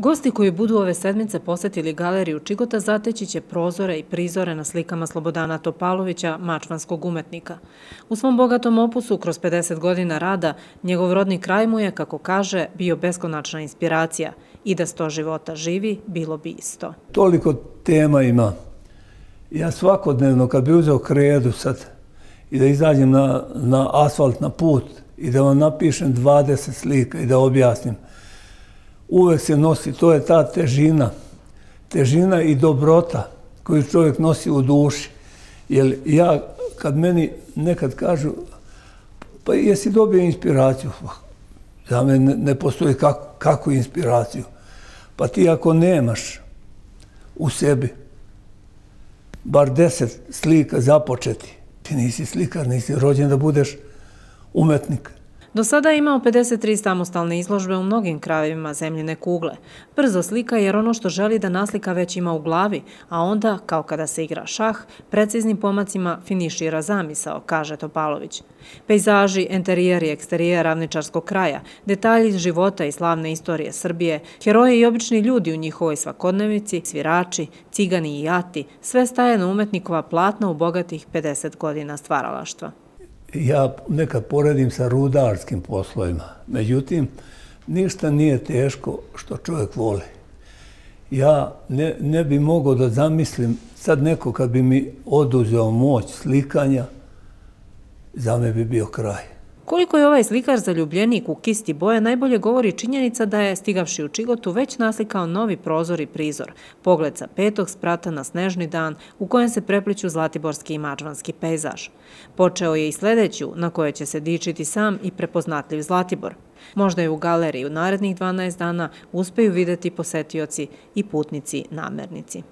Gosti koji budu ove sedmice posetili galeriju Čigota zateći će prozore i prizore na slikama Slobodana Topalovića, mačvanskog umetnika. U svom bogatom opusu, kroz 50 godina rada, njegov rodni kraj mu je, kako kaže, bio beskonačna inspiracija i da sto života živi, bilo bi isto. Toliko tema ima. Ja svakodnevno, kad bi uzeo kredu sad i da izađem na asfalt, na put i da vam napišem 20 slika i da objasnim, uvek se nosi, to je ta težina. Težina i dobrota koju čovjek nosi u duši. Jer ja, kad meni nekad kažu, pa jesi dobio inspiraciju? Za me ne, ne postoji kako, kako inspiraciju. Pa ti ako nemaš u sebi bar deset slika započeti, ti nisi slikar, nisi rođen da budeš umetnik. Do sada je imao 53 samostalne izložbe u mnogim krajevima zemljene kugle. Brzo slika jer ono što želi da naslika već ima u glavi, a onda, kao kada se igra šah, preciznim pomacima finišira zamisao, kaže Topalović. Pejzaži, enterijeri, i eksterije ravničarskog kraja, detalji života i slavne istorije Srbije, heroje i obični ljudi u njihovoj svakodnevici, svirači, cigani i jati, sve staje na umetnikova platna u bogatih 50 godina stvaralaštva ja nekad poredim sa rudarskim poslovima. Međutim, ništa nije teško što čovjek voli. Ja ne, ne bi mogao da zamislim sad neko kad bi mi oduzeo moć slikanja, za me bi bio kraj. Koliko je ovaj slikar zaljubljenik u kisti boja najbolje govori činjenica da je, stigavši u Čigotu, već naslikao novi prozor i prizor, pogled sa petog sprata na snežni dan u kojem se prepliću zlatiborski i mađvanski pejzaž. Počeo je i sledeću, na kojoj će se dičiti sam i prepoznatljiv Zlatibor. Možda je u galeriji u narednih 12 dana uspeju videti posetioci i putnici namernici.